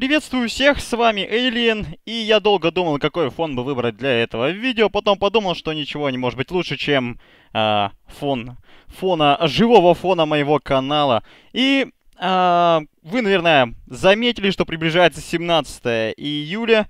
Приветствую всех, с вами Alien, и я долго думал, какой фон бы выбрать для этого видео, потом подумал, что ничего не может быть лучше, чем э, фон, фона, живого фона моего канала. И э, вы, наверное, заметили, что приближается 17 июля,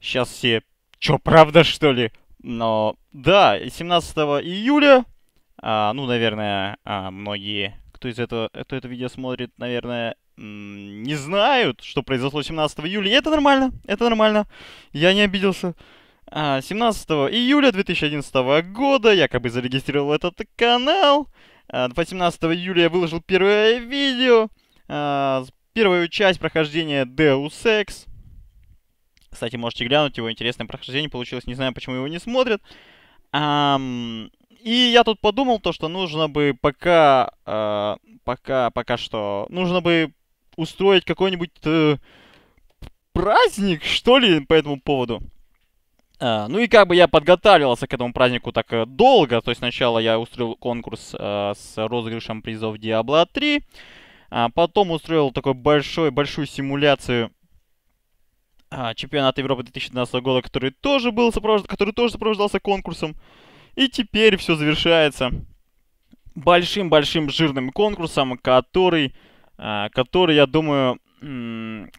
сейчас все, чё, правда что ли? Но, да, 17 июля, э, ну, наверное, э, многие, кто из этого, кто это видео смотрит, наверное, не знают, что произошло 17 июля. И это нормально, это нормально. Я не обиделся. 17 а, июля 2011 года якобы зарегистрировал этот канал. 18 а, июля я выложил первое видео. А, первую часть прохождения Deus Ex. Кстати, можете глянуть, его интересное прохождение получилось. Не знаю, почему его не смотрят. И я тут подумал то, что нужно бы пока... Пока, пока что... Нужно бы устроить какой-нибудь э, праздник, что ли, по этому поводу. А, ну и как бы я подготавливался к этому празднику так э, долго, то есть сначала я устроил конкурс э, с розыгрышем призов Diablo 3, а потом устроил такой большой, большую симуляцию а, чемпионата Европы 2012 года, который тоже был сопровож... который тоже сопровождался конкурсом. И теперь все завершается большим-большим жирным конкурсом, который а, который, я думаю,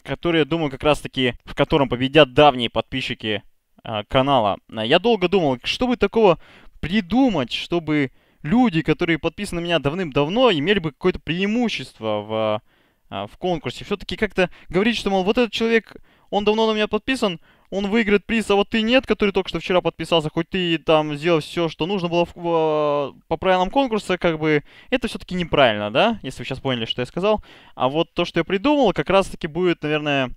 который, я думаю, как раз-таки, в котором победят давние подписчики а, канала. А, я долго думал, что бы такого придумать, чтобы люди, которые подписаны на меня давным-давно, имели бы какое-то преимущество в, в конкурсе. Все-таки как-то говорить, что, мол, вот этот человек, он давно на меня подписан, он выиграет приз, а вот ты нет, который только что вчера подписался, хоть ты там сделал все, что нужно было в, в, э, по правилам конкурса, как бы это все-таки неправильно, да, если вы сейчас поняли, что я сказал. А вот то, что я придумал, как раз-таки будет, наверное,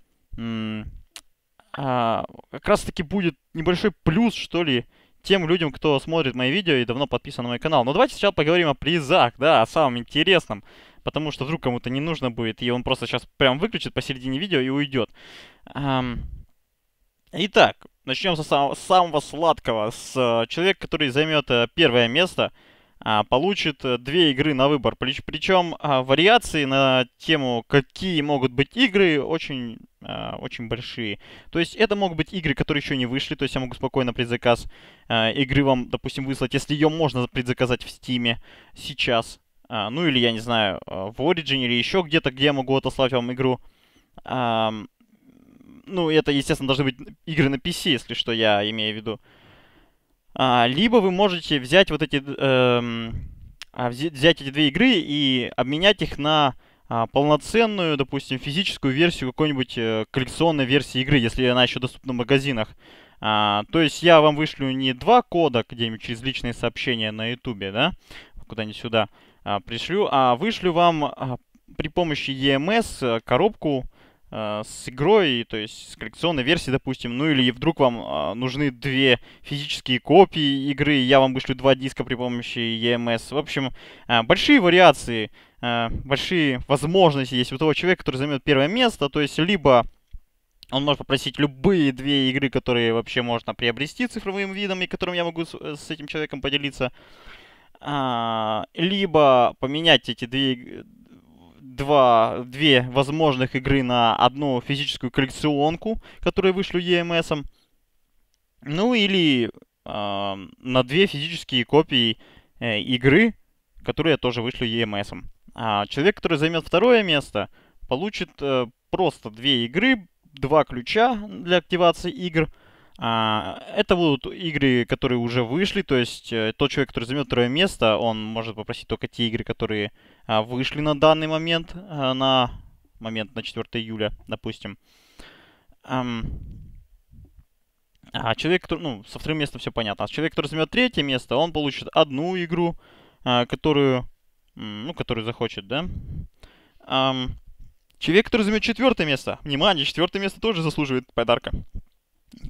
а, как раз-таки будет небольшой плюс, что ли, тем людям, кто смотрит мои видео и давно подписан на мой канал. Но давайте сейчас поговорим о призах, да, о самом интересном. Потому что вдруг кому-то не нужно будет, и он просто сейчас прям выключит посередине видео и уйдет. Эм, Итак, начнем со самого, сладкого. С э, человека, который займет э, первое место, а, получит э, две игры на выбор. Причем а, вариации на тему, какие могут быть игры, очень, а, очень большие. То есть это могут быть игры, которые еще не вышли, то есть я могу спокойно предзаказ игры вам, допустим, выслать, если ее можно предзаказать в Стиме сейчас. Ну или, я не знаю, в Origin или еще где-то, где я могу отослать вам игру ну, это, естественно, должны быть игры на PC, если что, я имею в виду. А, либо вы можете взять вот эти, эм, а, взять эти две игры и обменять их на а, полноценную, допустим, физическую версию какой-нибудь э, коллекционной версии игры, если она еще доступна в магазинах. А, то есть я вам вышлю не два кода где-нибудь через личные сообщения на ютубе, да, куда-нибудь сюда а, пришлю, а вышлю вам а, при помощи EMS э, коробку Э, с игрой, то есть с коллекционной версией, допустим, ну или вдруг вам а, нужны две физические копии игры, я вам вышлю два диска при помощи EMS. В общем, э, большие вариации, э, большие возможности есть у того человека, который займет первое место, то есть либо он может попросить любые две игры, которые вообще можно приобрести цифровым видом, и которым я могу с, с этим человеком поделиться. А, либо поменять эти две, два, две возможных игры на одну физическую коллекционку, которые вышли EMS. Ну или э, на две физические копии э, игры, которые тоже вышли EMS. А человек, который займет второе место, получит э, просто две игры, два ключа для активации игр – а, это будут игры, которые уже вышли, то есть э, тот человек, который займет второе место, он может попросить только те игры, которые а, вышли на данный момент, а, на момент на 4 июля, допустим. А человек, который, ну, со вторым местом все понятно. А человек, который займет третье место, он получит одну игру, которую, ну, которую захочет, да. Человек, который займет четвертое место, внимание, четвертое место тоже заслуживает подарка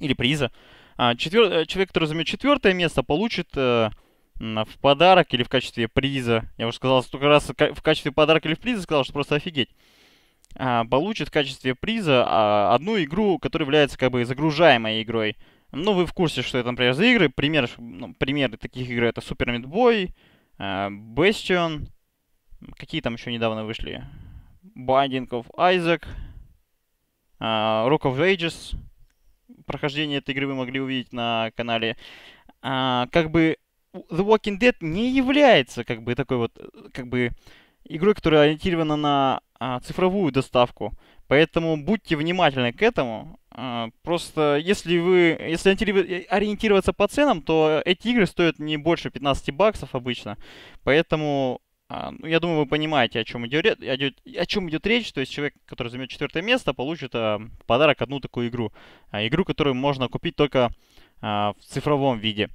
или приза. А, четвер... Э, человек, который займет четвертое место, получит э, в подарок или в качестве приза. Я уже сказал столько раз в качестве подарка или в приза, сказал, что просто офигеть. А, получит в качестве приза а, одну игру, которая является как бы загружаемой игрой. Ну, вы в курсе, что это, например, за игры. Пример, ну, примеры таких игр это Super Meat Boy, э, Bastion, какие там еще недавно вышли? Binding of Isaac, э, Rock of Ages, прохождение этой игры вы могли увидеть на канале, а, как бы The Walking Dead не является как бы такой вот, э, как бы игрой, которая ориентирована на а, цифровую доставку. Поэтому будьте внимательны к этому. А, просто если вы, если э, ориентироваться по ценам, то эти игры стоят не больше 15 баксов обычно. Поэтому а, ну, я думаю, вы понимаете, о чем идет, о чем идет речь. То есть человек, который займет четвертое место, получит в а, подарок одну такую игру. А, игру, которую можно купить только в цифровом виде.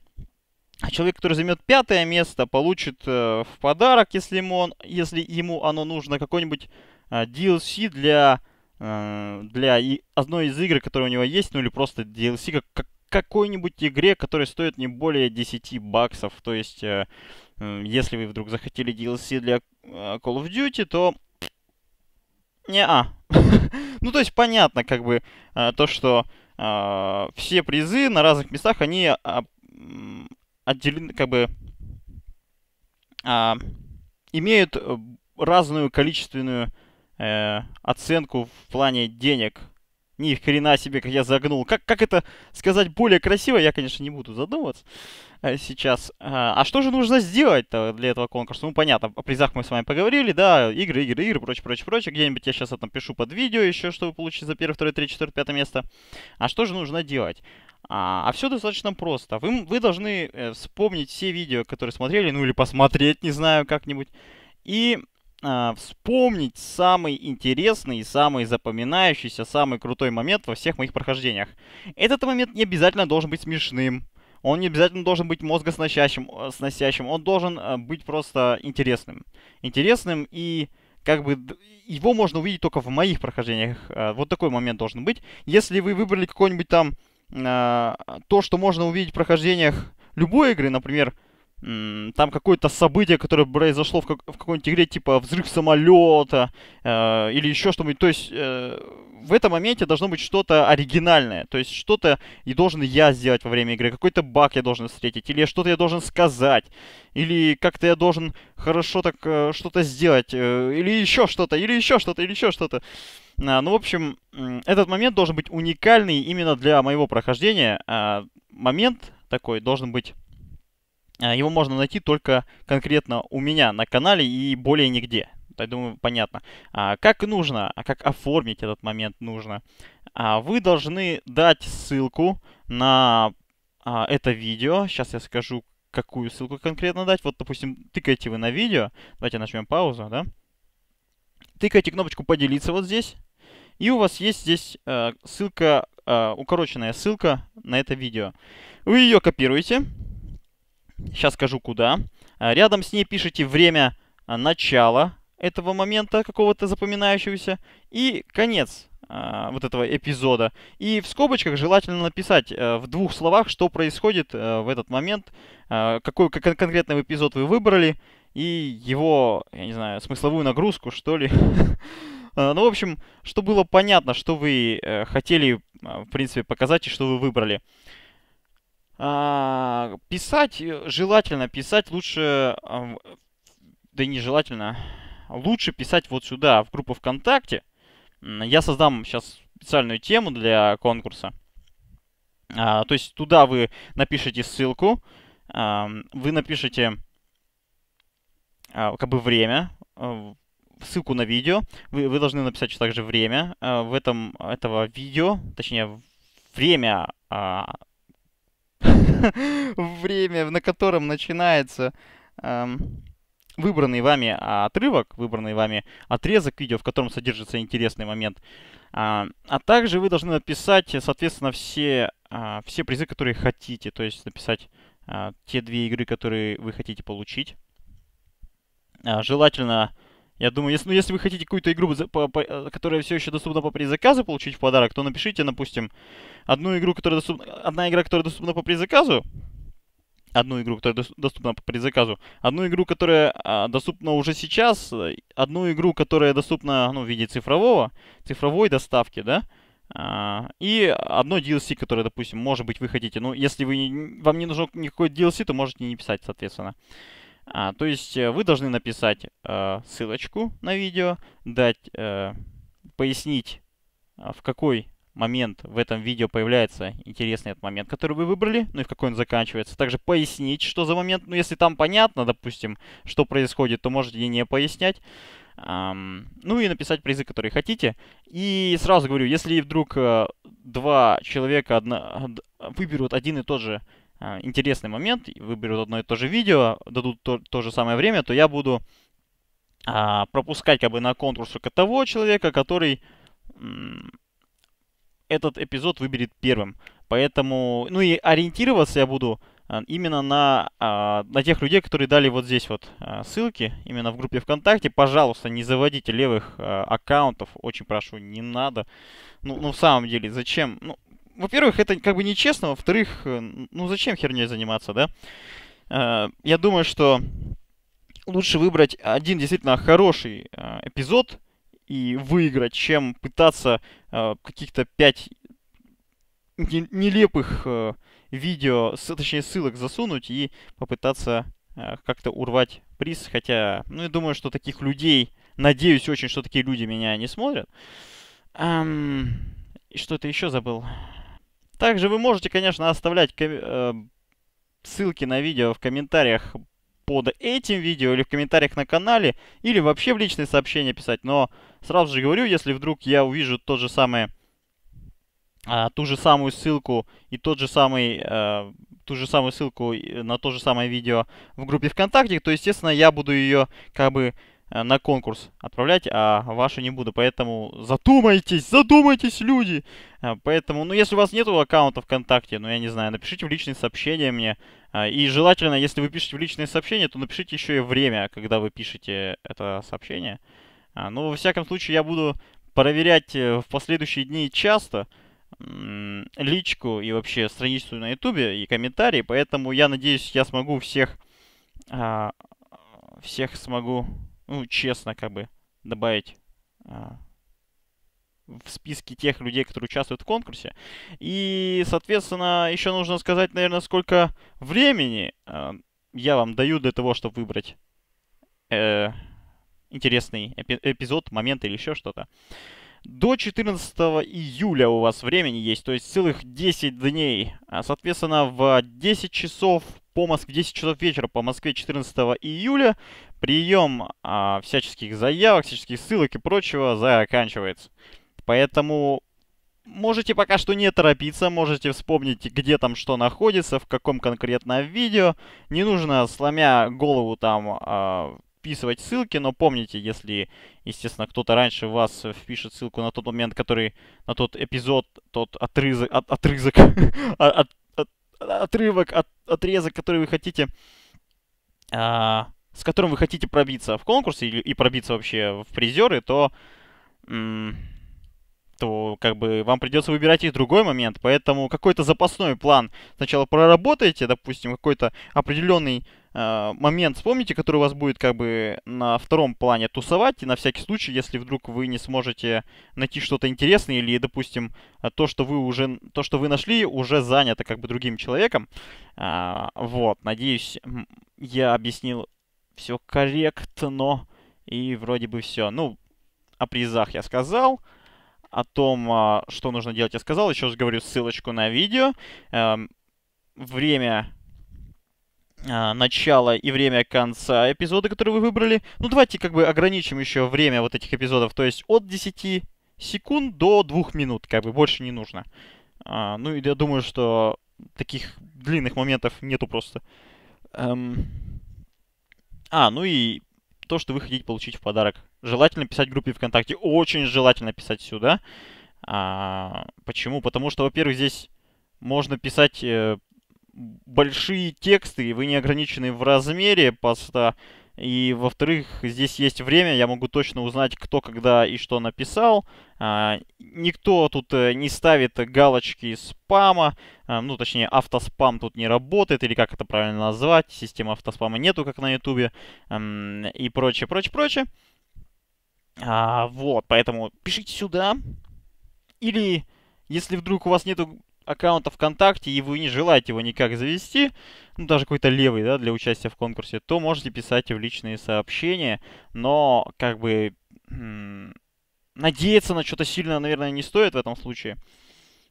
А человек, который займет пятое место, получит э, в подарок, если ему, он, если ему оно нужно, какой-нибудь DLC для, э, для одной из игр, которые у него есть, ну или просто DLC как, как какой-нибудь игре, которая стоит не более 10 баксов. То есть э, если вы вдруг захотели DLC для а, Call of Duty, то... Не-а. ну, то есть, понятно, как бы, а, то, что а, все призы на разных местах, они отделены, как бы, имеют э, разную количественную э, оценку в плане денег ни хрена себе, как я загнул. Как, как это сказать более красиво, я, конечно, не буду задумываться. Э, сейчас. А, а что же нужно сделать для этого конкурса? Ну, понятно, о призах мы с вами поговорили, да, игры, игры, игры, прочее, прочее, прочее. Где-нибудь я сейчас это пишу под видео еще, чтобы получить за первое, второе, третье, четвертое, пятое место. А что же нужно делать? А, а все достаточно просто. Вы, вы должны э, вспомнить все видео, которые смотрели, ну или посмотреть, не знаю, как-нибудь. И э, вспомнить самый интересный, самый запоминающийся, самый крутой момент во всех моих прохождениях. Этот момент не обязательно должен быть смешным. Он не обязательно должен быть мозгосносящим, э, сносящим, он должен э, быть просто интересным. Интересным и как бы его можно увидеть только в моих прохождениях. Э, вот такой момент должен быть. Если вы выбрали какой-нибудь там то, что можно увидеть в прохождениях любой игры, например, там какое-то событие, которое произошло в, как в какой-нибудь игре, типа взрыв самолета э, или еще что-нибудь. То есть э, в этом моменте должно быть что-то оригинальное. То есть что-то и должен я сделать во время игры. Какой-то баг я должен встретить. Или что-то я должен сказать. Или как-то я должен хорошо так э, что-то сделать. Э, или еще что-то. Или еще что-то. Или еще что-то. А, ну, в общем, этот момент должен быть уникальный именно для моего прохождения. А момент такой должен быть Э, его можно найти только конкретно у меня на канале и более нигде. Я думаю, понятно. А, как нужно, а как оформить этот момент нужно? А, вы должны дать ссылку на а, это видео. Сейчас я скажу, какую ссылку конкретно дать. Вот, допустим, тыкаете вы на видео. Давайте нажмем паузу, да? Тыкаете кнопочку «Поделиться» вот здесь. И у вас есть здесь э, ссылка, э, укороченная ссылка на это видео. Вы ее копируете. Сейчас скажу куда. А, рядом с ней пишите время а, начала этого момента какого-то запоминающегося и конец а, вот этого эпизода. И в скобочках желательно написать в двух словах, что происходит в этот момент, какой конкретный эпизод вы выбрали, и его, я не знаю, смысловую нагрузку, что ли. Ну, в общем, что было понятно, что вы э, хотели, в принципе, показать и что вы выбрали. А, писать, э, желательно писать лучше, да и нежелательно, лучше писать вот сюда, в группу ВКонтакте. Я создам сейчас специальную тему для конкурса. А, то есть туда вы напишите ссылку, вы напишите а, как бы время, э, ссылку на видео. Вы, вы должны написать также время э, в этом этого видео, точнее время время, на котором начинается эм, выбранный вами отрывок, выбранный вами отрезок видео, в котором содержится интересный момент. А, а также вы должны написать, соответственно, все, а, все призы, которые хотите. То есть написать а, те две игры, которые вы хотите получить. А, желательно я думаю, если, ну, если вы хотите какую-то игру, по, по, э, которая все еще доступна по призаказу, получить в подарок, то напишите, допустим, одну игру, которая доступна, одна игра, которая доступна по призаказу, одну игру, которая доступна по предзаказу, одну игру, которая а, доступна уже сейчас, одну игру, которая доступна ну, в виде цифрового, цифровой доставки, да, а, и одно DLC, которое, допустим, может быть, вы хотите. Ну, если вы, вам не нужно никакой DLC, то можете не писать, соответственно. А, то есть э, вы должны написать э, ссылочку на видео, дать, э, пояснить, а, в какой момент в этом видео появляется интересный этот момент, который вы выбрали, ну и в какой он заканчивается. Также пояснить, что за момент, ну если там понятно, допустим, что происходит, то можете и не пояснять. Um, ну и написать призы, которые хотите. И сразу говорю, если вдруг э, два человека одна, выберут один и тот же Э, интересный момент, выберут одно и то же видео, дадут то, то же самое время, то я буду а, пропускать как бы на конкурс только того человека, который этот эпизод выберет первым. Поэтому, ну и ориентироваться я буду э, именно на, а, на тех людей, которые дали вот здесь вот а, ссылки, именно в группе ВКонтакте. Пожалуйста, не заводите левых а, аккаунтов, очень прошу, не надо. Ну, ну, в самом деле, зачем? Ну, во-первых, это как бы нечестно, во-вторых, э, ну зачем херней заниматься, да? Э, я думаю, что лучше выбрать один действительно хороший э, эпизод и выиграть, чем пытаться каких-то пять нелепых видео, точнее ссылок засунуть и попытаться как-то урвать приз, хотя, ну, я думаю, что таких людей, надеюсь очень, что такие люди меня не смотрят. И что-то еще забыл. Также вы можете, конечно, оставлять э, ссылки на видео в комментариях под этим видео или в комментариях на канале, или вообще в личные сообщения писать. Но сразу же говорю, если вдруг я увижу то же самое, а, ту же самую ссылку и тот же самый, а, ту же самую ссылку на то же самое видео в группе ВКонтакте, то, естественно, я буду ее как бы Э, на конкурс отправлять, а ваши не буду. Поэтому задумайтесь, задумайтесь, люди! Э, поэтому, ну, если у вас нету аккаунта ВКонтакте, ну, я не знаю, напишите в личные сообщения мне. Э, и желательно, если вы пишете в личные сообщения, то напишите еще и время, когда вы пишете это сообщение. Ну, во всяком случае, я буду проверять в последующие дни часто личку и вообще страницу на ютубе и комментарии, поэтому я надеюсь, я смогу всех всех смогу ну, честно, как бы, добавить а, в списке тех людей, которые участвуют в конкурсе. И, соответственно, еще нужно сказать, наверное, сколько времени а, я вам даю для того, чтобы выбрать э, интересный эпи эпизод, момент или еще что-то. До 14 июля у вас времени есть, то есть целых 10 дней. А, соответственно, в 10 часов по Москве, 10 часов вечера по Москве 14 июля прием а, всяческих заявок, всяческих ссылок и прочего заканчивается. Поэтому можете пока что не торопиться, можете вспомнить, где там что находится, в каком конкретно видео. Не нужно, сломя голову, там а, вписывать ссылки, но помните, если, естественно, кто-то раньше вас впишет ссылку на тот момент, который, на тот эпизод, тот отрезок, от, отрезок, от, от, отрывок, от, отрезок, который вы хотите... А, с которым вы хотите пробиться в конкурсе и, и пробиться вообще в призеры, то, то как бы вам придется выбирать и другой момент. Поэтому какой-то запасной план сначала проработайте, допустим, какой-то определенный э, момент вспомните, который у вас будет как бы на втором плане тусовать, и на всякий случай, если вдруг вы не сможете найти что-то интересное, или, допустим, то, что вы уже, то, что вы нашли, уже занято как бы другим человеком. Э, вот, надеюсь, я объяснил все корректно. И вроде бы все. Ну, о призах я сказал. О том, а, что нужно делать, я сказал. Еще раз говорю ссылочку на видео. Эм, время а, начала и время конца эпизода, который вы выбрали. Ну, давайте как бы ограничим еще время вот этих эпизодов. То есть от 10 секунд до 2 минут, как бы больше не нужно. А, ну, и я думаю, что таких длинных моментов нету просто. Эм... А, ну и то, что вы хотите получить в подарок. Желательно писать в группе ВКонтакте. Очень желательно писать сюда. А, почему? Потому что, во-первых, здесь можно писать э, большие тексты, и вы не ограничены в размере поста. И, во-вторых, здесь есть время, я могу точно узнать, кто когда и что написал. А, никто тут э, не ставит галочки спама, а, ну, точнее, автоспам тут не работает, или как это правильно назвать, системы автоспама нету, как на ютубе, и прочее, прочее, прочее. А, вот, поэтому пишите сюда, или если вдруг у вас нету аккаунта ВКонтакте, и вы не желаете его никак завести, ну, даже какой-то левый, да, для участия в конкурсе, то можете писать в личные сообщения, но, как бы, надеяться на что-то сильно, наверное, не стоит в этом случае.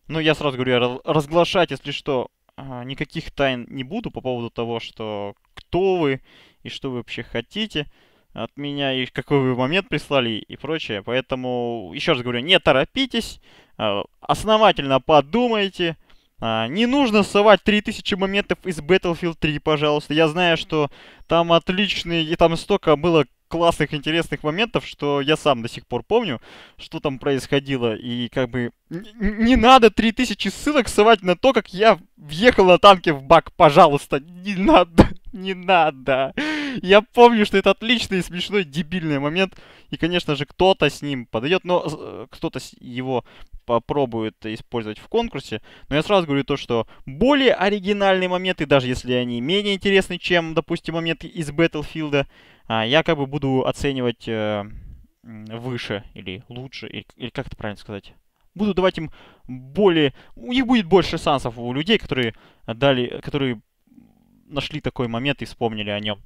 Но я сразу говорю, разглашать, если что, а, никаких тайн не буду по поводу того, что кто вы и что вы вообще хотите от меня и какой вы момент прислали и прочее. Поэтому, еще раз говорю, не торопитесь, а, основательно подумайте. А, не нужно совать 3000 моментов из Battlefield 3, пожалуйста. Я знаю, что там отличные, и там столько было классных, интересных моментов, что я сам до сих пор помню, что там происходило. И как бы не надо 3000 ссылок совать на то, как я въехал на танке в бак, пожалуйста. Не надо, не надо. Я помню, что это отличный, смешной, дебильный момент. И, конечно же, кто-то с ним подойдет, но э, кто-то его попробует использовать в конкурсе. Но я сразу говорю то, что более оригинальные моменты, даже если они менее интересны, чем, допустим, момент из Battlefield, а, я как бы буду оценивать э, выше или лучше, или как это правильно сказать? Буду давать им более... У них будет больше шансов у людей, которые дали, которые нашли такой момент и вспомнили о нем.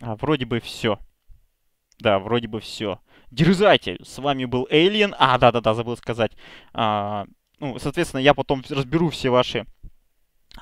А, вроде бы все. Да, вроде бы все. Дерзайте! С вами был Alien. А, да-да-да, забыл сказать. А, ну, соответственно, я потом разберу все ваши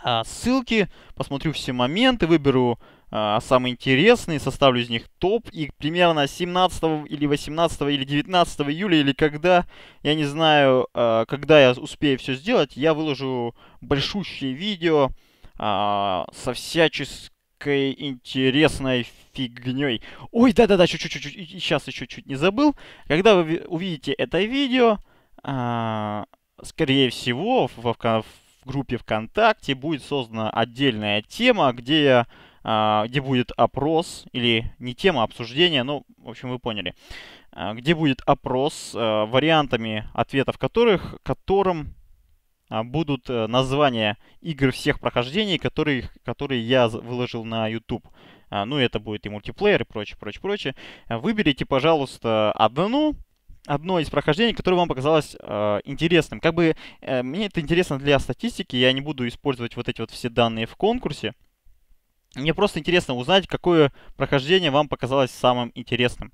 а, ссылки, посмотрю все моменты, выберу а, самые интересные, составлю из них топ. И примерно 17 или 18 или 19 июля, или когда, я не знаю, а, когда я успею все сделать, я выложу большущее видео а, со всяческими всякой интересной фигней. Ой, да-да-да, чуть-чуть, чуть-чуть. сейчас еще чуть чуть не забыл. Когда вы увидите это видео, а, скорее всего, в, в, в группе ВКонтакте будет создана отдельная тема, где, а, где будет опрос, или не тема, а обсуждение, ну, в общем, вы поняли, а, где будет опрос, а, вариантами ответов которых, которым а, будут э, названия игр всех прохождений, которые, которые я выложил на YouTube. А, ну, это будет и мультиплеер, и прочее, прочее, прочее. А, выберите, пожалуйста, одну одно из прохождений, которое вам показалось э, интересным. Как бы э, мне это интересно для статистики, я не буду использовать вот эти вот все данные в конкурсе. Мне просто интересно узнать, какое прохождение вам показалось самым интересным.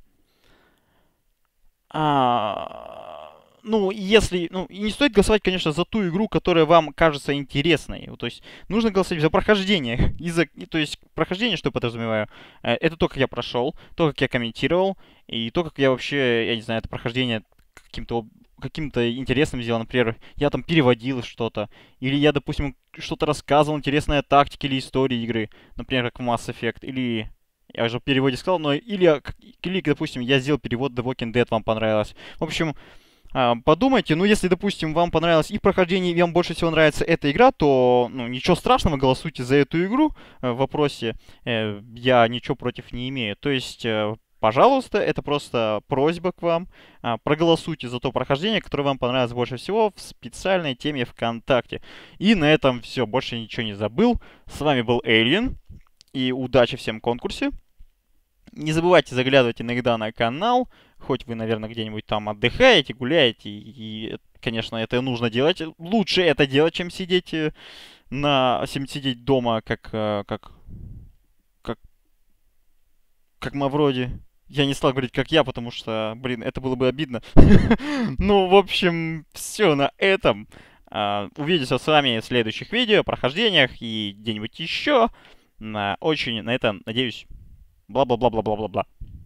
А ну, если, ну, и не стоит голосовать, конечно, за ту игру, которая вам кажется интересной. То есть нужно голосовать за прохождение. И за, и, то есть прохождение, что я подразумеваю, э, это то, как я прошел, то, как я комментировал, и то, как я вообще, я не знаю, это прохождение каким-то каким-то интересным сделал. Например, я там переводил что-то, или я, допустим, что-то рассказывал интересное о или истории игры, например, как Mass Effect, или я уже в переводе сказал, но или, или, допустим, я сделал перевод The Walking Dead, вам понравилось. В общем, а, подумайте, ну если, допустим, вам понравилось и прохождение, и вам больше всего нравится эта игра, то ну, ничего страшного, голосуйте за эту игру э, в вопросе. Э, Я ничего против не имею. То есть, э, пожалуйста, это просто просьба к вам. А, проголосуйте за то прохождение, которое вам понравилось больше всего в специальной теме ВКонтакте. И на этом все, больше ничего не забыл. С вами был Alien, и удачи всем в конкурсе. Не забывайте заглядывать иногда на канал хоть вы, наверное, где-нибудь там отдыхаете, гуляете, и, конечно, это нужно делать. Лучше это делать, чем сидеть э, на сидеть дома, как э, как как как Мавроди. Я не стал говорить, как я, потому что, блин, это было бы обидно. Ну, в общем, все на этом. А, увидимся с вами в следующих видео, прохождениях и где-нибудь еще. Очень на это надеюсь. Бла-бла-бла-бла-бла-бла-бла.